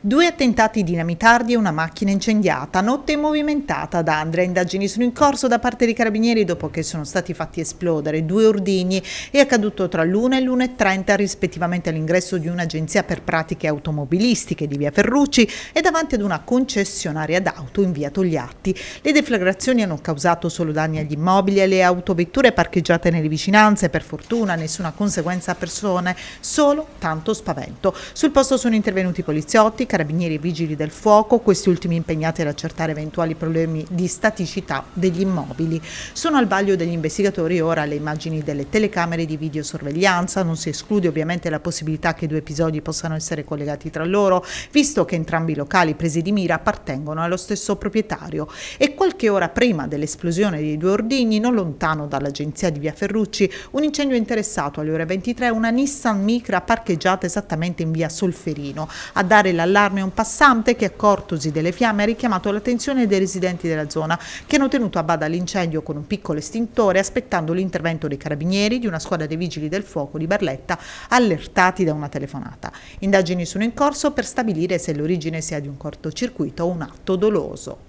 Due attentati dinamitardi e una macchina incendiata, notte movimentata ad Andrea. Indagini sono in corso da parte dei carabinieri dopo che sono stati fatti esplodere due ordigni È accaduto tra l'1 e l'1.30 rispettivamente all'ingresso di un'agenzia per pratiche automobilistiche di via Ferrucci e davanti ad una concessionaria d'auto in via Togliatti. Le deflagrazioni hanno causato solo danni agli immobili e alle autovetture parcheggiate nelle vicinanze. Per fortuna nessuna conseguenza a persone, solo tanto spavento. Sul posto sono intervenuti poliziotti, carabinieri e vigili del fuoco, questi ultimi impegnati ad accertare eventuali problemi di staticità degli immobili. Sono al vaglio degli investigatori ora le immagini delle telecamere di videosorveglianza, non si esclude ovviamente la possibilità che i due episodi possano essere collegati tra loro, visto che entrambi i locali presi di mira appartengono allo stesso proprietario e qualche ora prima dell'esplosione dei due ordigni, non lontano dall'agenzia di Via Ferrucci, un incendio interessato alle ore 23 una Nissan Micra parcheggiata esattamente in Via Solferino. A dare l'allarme all'allarme un passante che, accortosi delle fiamme, ha richiamato l'attenzione dei residenti della zona, che hanno tenuto a bada l'incendio con un piccolo estintore, aspettando l'intervento dei carabinieri, di una squadra dei vigili del fuoco di Barletta, allertati da una telefonata. Indagini sono in corso per stabilire se l'origine sia di un cortocircuito o un atto doloso.